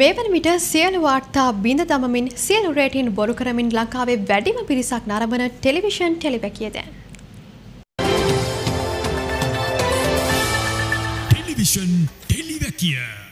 මේවන විට සියලු වාර්තා බිඳ දමමින් සියලු රේටින් බොරු කරමින් ලංකාවේ වැඩිම පිරිසක් නරඹන ටෙලිවිෂන් ටෙලිපැකිය දැන්. ටෙලිවිෂන් ටෙලිවැකිය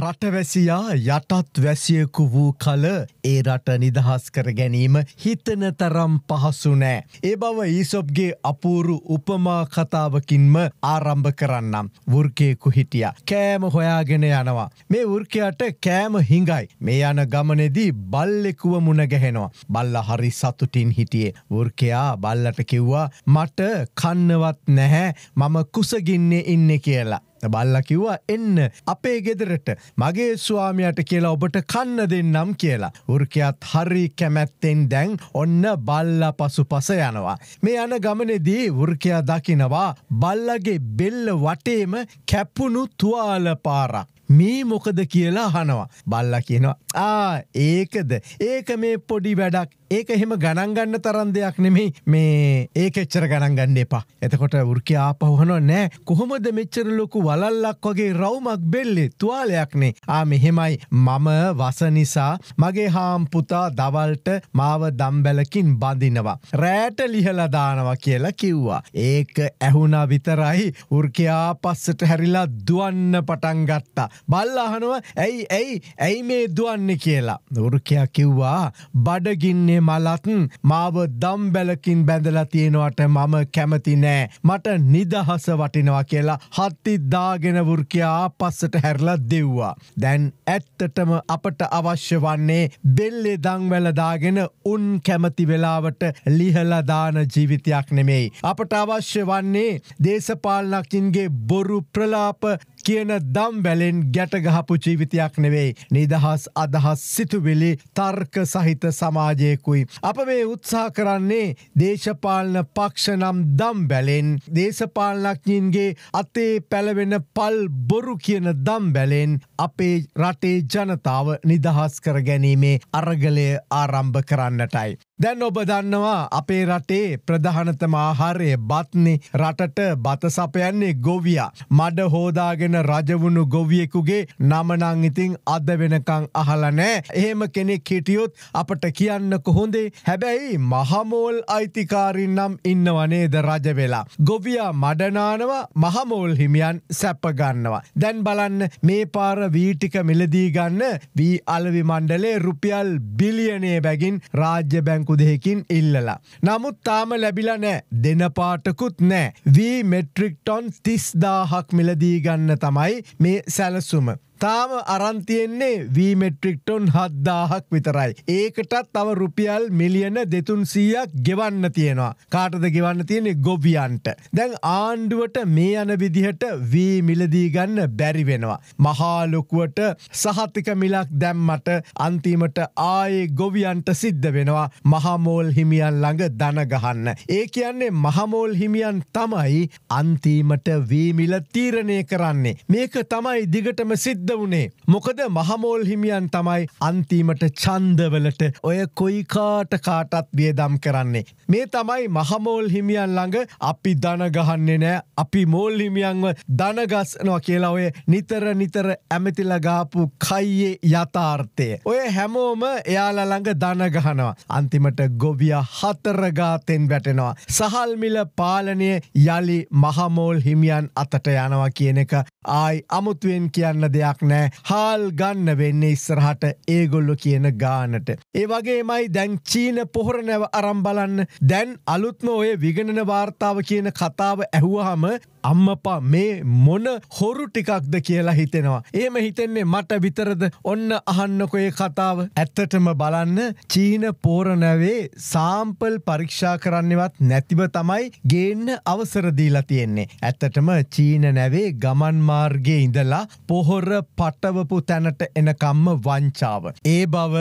රටවැසියා යටත් වැසියකු වූ කල ඒ රට නිදහස් කර ගැනීම හිතන තරම් පහසු නෑ. ඒ බව ඊසොප්ගේ අපූරු උපමා කතාවකින්ම ආරම්භ කරන්නම්. වෘර්කයෙකු හිටිය. කෑම හොයාගෙන යනවා. මේ වෘර්කයට කෑම හිඟයි. මේ යන ගමනෙදී බල්ලෙකුව මුණගැහෙනවා. බල්ල හරි සතුටින් හිටියේ. වෘර්කයා බල්ලට කිව්වා මට කන්නවත් නැහැ මම කුසගින්නේ ඉන්න කියලා. බල්ල කිව්වා එන්න අපේ ගෙදරට මගේ ස්වාමයට කියලා ඔබට කන්න දෙන්නම් කියලා. උර්කයත් හරි කැමැත්තෙන් දැන් ඔන්න බල්ල පසු පස යනවා. මේ යන ගමනෙදී වෘකයා දකිනවා බල්ලගේ බෙල්ල වටේම කැප්පුුණු තුවාල පාරක්. මේ මොකද කියලා හනවා. බල්ල කියනවා ආ ඒකද ඒක මේ පොඩි වැඩක් ඒක එහෙම ගණන්ගන්න තරන් දෙයක් නෙමේ මේ ඒක එච්චර ගණන්ගන්න එපා එතකොට ෘර්ක ආපහුහන නෑ කොහොමද මෙච්චර ලොකු වලල්ලක් වගේ රවමක් බෙල්ලෙ තුවාලයක්නේ ආ මෙහෙමයි මම වස නිසා මගේ හාම්පුතා දවල්ට මාව දම්බැලකින් බඳිනවා. රෑට ලිහලදානවා කියලා කිව්වා. ඒක ඇහුණා විතරයි උර්කයා පස්සට හැරිලා දුවන්න පටන් ගත්තා. බල්ලාහනුව ඇයි ඇයි ඇයි මේ දුවන්න කියලා. උරුකයා කිව්වා බඩගින්නේ මේ මලත්න් මාව දම්බැලකින් බැඳලා තියෙනවට මම කැමති නෑ. මට නිදහස වටිනවා කියලා හත්ති දාගෙනවෘර්කයා පස්සට හැරලා දෙව්වා. දැන් ඇත්තටම අපට අවශ්‍ය වන්නේ බෙල්ලෙ දංවැලදාගෙන උන් කැමති වෙලාවට ලිහලදාන ජීවිතයක් නෙමෙයි. අපට අවශ්‍ය වන්නේ දේශපාලනක්චින්ගේ බොරු ප්‍රලාප කියන දම්බැලෙන් ගැටගහපු ජීවිතයක් නෙවෙයි නිදහස් අදහස් සිතුවිලි තර්ක සහිත සමාජයකුයි. අප මේ උත්සා කරන්නේ දේශපාලන පක්ෂ නම් දම්බැලෙන් දේශපාලනක්ඥින්ගේ අතේ පැළවෙන පල් බොරු කියන දම්බැලෙන් අපේ රටේ ජනතාව නිදහස් කර ගැනීමේ අරගලය ආරම්භ කරන්නටයි. දැන් ඔබ දන්නවා අපේ රටේ ප්‍රධානතම ආහාරය බත්නි රටට බත සපයන්නේ ගොවියා. මඩ හෝදාගෙන රජවුණු ගොවියෙකුගේ නමනං ඉතිං අද වෙනකං අහලනෑ. එහෙම කෙනෙක් හිටියොත් අපට කියන්න කොහොඳේ. හැබැයි මහමෝල් අයිතිකාරින් නම් ඉන්නවනේද රජවෙලා. ගොවියා මඩනානවා මහමෝල් හිමියන් සැපගන්නවා. දැන් බලන්න මේ පාර වීටික මිලදීගන්න වී අලවි මණ්ඩලේ රුපියල් බිලියනේ බැගින් රාජ්‍ය බැං බැංකු දෙහකින් ඉල්ලලා. නමුත් තාම ලැබිලා නෑ දෙනපාටකුත් නෑ වී මෙට්‍රික්ටොන් තිස්දාහක් මිලදී ගන්න තමයි මේ සැලසුම. තාම අරන්තියෙන්නේ වීමෙට්‍රික්ටොන් හද්දාහක් විතරයි. ඒකටත් තව රුපියල් මිලියන දෙතුන් සීයක් ගෙවන්න තියෙනවා. කාටද ගෙවන්න තියෙනෙ ගොවියන්ට. දැන් ආණ්ඩුවට මේ යන විදිහට වී මිලදීගන්න බැරි වෙනවා. මහාලොකුවට සහතික මිලක් දැම්මට අන්තිමට ආයේ ගොවියන්ට සිද්ධ වෙනවා මහමෝල් හිමියන් ළඟ දනගහන්න. ඒ කියන්නේ මහමෝල් හිමියන් තමයි අන්තිමට වීමිල තීරණය කරන්නේ. මේක තමයි දිගටම සිද්ධ සිද්ධ වනේ. මොකද මහමෝල් හිමියන් තමයි අන්තිමට චන්දවලට ඔය කොයිකාට කාටත් වියදම් කරන්නේ. මේ තමයි මහමෝල් හිමියන් ළඟ අපි දනගහන්නේ නෑ අපි මෝල් හිමියන්ව දනගස්නවා කියලා ඔය නිතර නිතර ඇමතිලගාපු කයියේ යථාර්ථය. ඔය හැමෝම එයාල ළඟ දනගහනවා. අන්තිමට ගොවිය හතරගාතෙන් වැටෙනවා. සහල්මිල පාලනය යළි මහමෝල් හිමියන් අතට යනවා කියන එක ආයි අමුතුවෙන් කියන්න දෙයක් නෑ හාල් ගන්න වෙන්න ඉස්සරහට ඒගොල්ලො කියන ගානට. ඒවගේමයි දැන් චීන පොහොරනැව අරම්බලන්න දැන් අලුත්ම ඔය විගණන වාර්තාව කියන කතාව ඇහුවහම අම්මපා මේ මොන හොරු ටිකක්ද කියලා හිතෙනවා. ඒම හිතෙන්නේ මට විතරද ඔන්න අහන්නකොය කතාව ඇත්තටම බලන්න චීන පෝරණැවේ සාම්පල් පරීක්ෂා කරන්නවත් නැතිව තමයි ගේන්න අවසරදීලා තියෙන්නේ. ඇත්තටම චීන නැවේ ගමන්මා මාර්ගයිඉඳලා පොහොර පටවපු තැනට එනකම්ම වංචාව. ඒ බව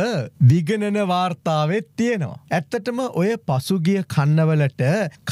දිගණන වාර්තාවෙත් තියෙනවා. ඇත්තටම ඔය පසුගිය කන්නවලට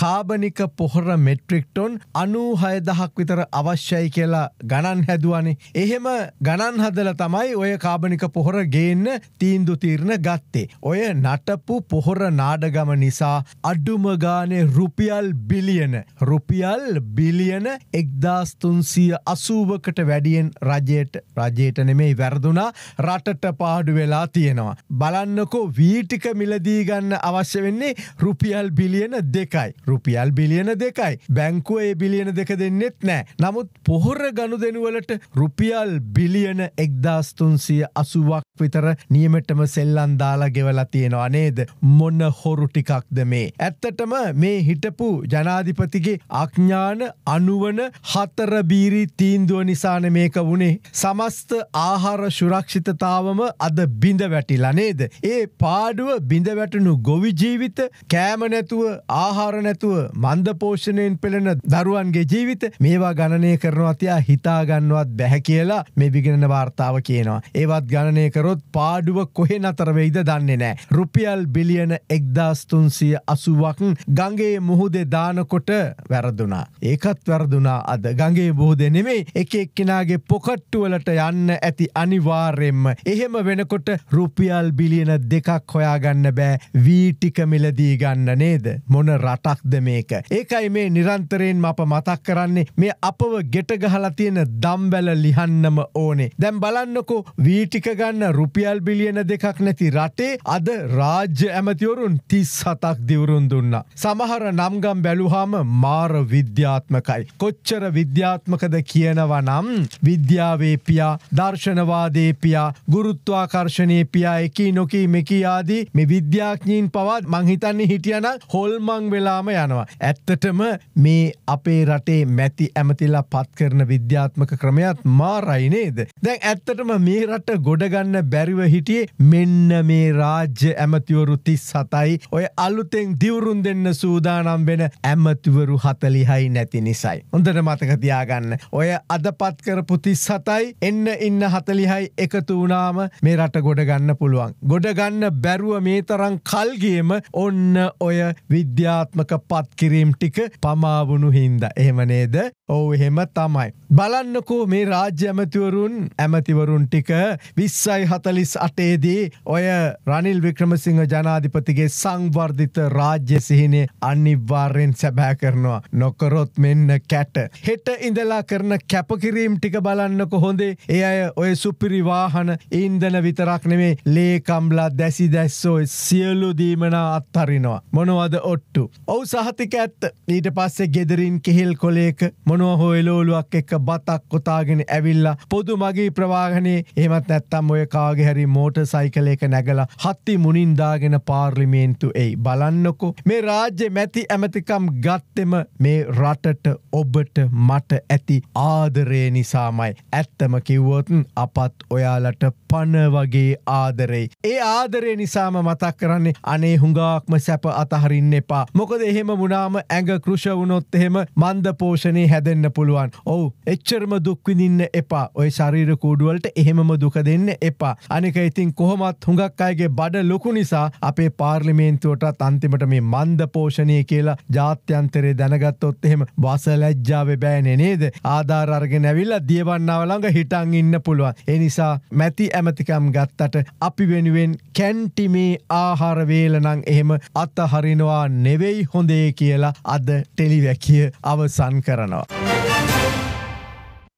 කාබනික පොහොර මෙට්‍රික්ටොන් අනූ හයදහක් විතර අවශ්‍යයි කියලා ගණන් හැදුවනේ. එහෙම ගණන් හදල තමයි ඔය කාබනික පොහොර ගේන්න තීන්දු තීරණ ගත්තේ. ඔය නටපු පොහොර නාඩගම නිසා අඩුමගානේ රුපියල් බිලියන. රුපියල් බිලියන එක්දාස්තුන්සිය අසු අසූවකට වැඩියෙන් රජයට රජයට නෙමෙයි වැරදුනා රටට පාඩු වෙලා තියෙනවා. බලන්නකෝ වීටික මිලදී ගන්න අවශ්‍ය වෙන්නේ රුපියල් බිලියන දෙකයි. රුපියල් බිලියන දෙකයි. බැංකුව ඒ බිලියන දෙක දෙන්නෙත් නෑ. නමුත් පොහොර ගණු දෙනුවලට රුපියල් බිලියන එක්දාස්තුන්සිය අසුවක් විතර නියමටම සෙල්ලන් දාලා ගෙවලා තියෙනවා නේද. මොන්න හොරු ටිකක්ද මේ. ඇත්තටම මේ හිටපු ජනාධිපතිගේ අඥාන අනුවන හතරබීරි තීන් තීන්දුව නිසාන මේක වුණේ සමස්ත ආහාර සුරක්ෂිතතාවම අද බිඳ වැටිලා නේද. ඒ පාඩුව බිඳ වැටනු ගොවිජීවිත කෑම නැතුව ආහාර නැතුව මන්දපෝෂණයෙන් පෙළෙන දරුවන්ගේ ජීවිත මේවා ගණනය කරනවා තියා හිතාගන්නවත් බැහැ කියලා මේ බිගෙනන වාර්තාව කියනවා. ඒවත් ගණනය කරොත් පාඩුව කොහෙ නතරවෙයිද දන්නේ නෑ. රුපියල් බිලියන එක්දාස්තුන්සිය අසුවක් ගගේ මුහුදේ දානකොට වැරදුනා. ඒකත් වැරදුනා අද ගගේ බෝධ නෙමේ මේ එක එක්කෙනගේ පොකට්ටුවලට යන්න ඇති අනිවාර්යෙන්ම. එහෙම වෙනකොට රුපියල් බිලියන දෙකක් හොයාගන්න බෑ වීටිකමිලදී ගන්න නේද. මොන රටක්ද මේක. ඒකයි මේ නිරන්තරයෙන් අප මතක් කරන්නේ මේ අපව ගෙටගහලා තියෙන දම්බැල ලිහන්නම ඕනේ. දැම් බලන්නකෝ වීටික ගන්න රුපියල් බිලියන දෙකක් නැති රටේ අද රාජ්‍ය ඇමතිවරුන් තිස් හතක් දිවරුන් දුන්න. සමහර නම්ගම් බැලුහාම මාර විද්‍යාත්මකයි. කොච්චර විද්‍යාත්මකද කියන වෙනවා නම් විද්‍යාවේ පියා දර්ශනවාදේ පියා ගුරුත්වාකර්ශණය පියා එකී නොකී මෙකී ආදී මේ විද්‍යාඥීන් පවත් මංහිතන්නේ හිටියන හොල්මං වෙලාම යනවා. ඇත්තටම මේ අපේ රටේ මැති ඇමතිලා පත් කරන විද්‍යාත්මක ක්‍රමයත් මාරයිනේද. දැන් ඇත්තටම මේ රට ගොඩගන්න බැරිව හිටියේ මෙන්න මේ රාජ්‍ය ඇමතිවරු තිස් සතයි ඔය අලුතෙන් දිවුරුන් දෙන්න සූදානම් වෙන ඇමතිවරු හතලිහයි නැති නිසයි. හොඳට මතක තියාගන්න ඔය අදපත් කරපු තිස් සතයි එන්න ඉන්න හතලිහයි එකතු වනාම මේ රට ගොඩ ගන්න පුළුවන්. ගොඩ ගන්න බැරුව මේ තරං කල්ගේම ඔන්න ඔය විද්‍යාත්මක පත්කිරීම් ටික පමාවුණු හින්ද. එහෙම නේද ඔවු එහෙම තමයි. බලන්නකෝ මේ රාජ්‍ය ඇමතිවරුන් ඇමතිවරුන් ටික විස්සයි හතලිස් අටේදී ඔය රනිල් වික්‍රමසිංහ ජනාධිපතිගේ සංවර්ධිත රාජ්‍ය සිහිනේ අනිවාර්යෙන් සැබෑ කරනවා. නොකරොත් මෙන්න කැට. හෙට ඉඳලා කරන කැපකිරීම් ටික බලන්න කොහොඳේ ඒ අය ඔය සුපිරිවාහන ඉන්දන විතරක් නෙමේ ලේකම්ලා දැසි දැස්සෝ සියලු දීමන අත්හරිනවා. මොනවද ඔට්ටු. ඔවු සහතික ඇත්ත ඊට පස්සේ ගෙදරින් කෙහෙල් කොලේක මොනොහෝ එලෝලුවක් එක්ක බතක් කොතාගෙන ඇවිල්ලා පොදු මගේ ප්‍රවාගනයේ ඒමත් නැත්තම් ඔය කාගෙහැරි මෝට සයිකලේක නැගලා හත්ති මුනින්දාගෙන පාර්ලිමේන්තු එයි බලන්නකු. මේ රාජ්‍ය මැති ඇමතිකම් ගත්තෙම මේ රටට ඔබට මට ඇති ආ. ආදරේ නිසාමයි. ඇත්තම කිව්වොතුන් අපත් ඔයාලට පණ වගේ ආදරෙයි. ඒ ආදරේ නිසාම මතක් කරන්නේ අනේ හුඟාක්ම සැප අතහරින්න එපා. මොකද එහෙම මුණාම ඇඟ කෘෂ වුණොත් එහෙම මන්ද පෝෂණය හැදෙන්න පුළුවන්. ඔව් එච්චරම දුක්විඳින්න එපා. ඔය ශරීර කූඩුවලට එහෙමම දුක දෙන්න එපා. අනික ඉතින් කොහොමත් හුඟක් අයගේ බඩ ලොකු නිසා අපේ පාර්ලිමේන්තුවටත් අන්තිමට මේ මන්ද පෝෂණය කියලා ජාත්‍යන්තරේ දැනගත්තොත් එහෙම වසලැජ්ජාවේ බෑනේ නේද? ආධාර අරගෙන ඇවිල්ල දියබන්නාව ළඟ හිටන් ඉන්න පුළුවන්. එනිසා මැති ඇමතිකම් ගත්තට අපි වෙනුවෙන් කැන්ටිමේ ආහාරවේලනං එහෙම අත්තහරිනවා නෙවෙයි හොඳේ කියලා අද ටෙලිවැකිය අවසන් කරනවා.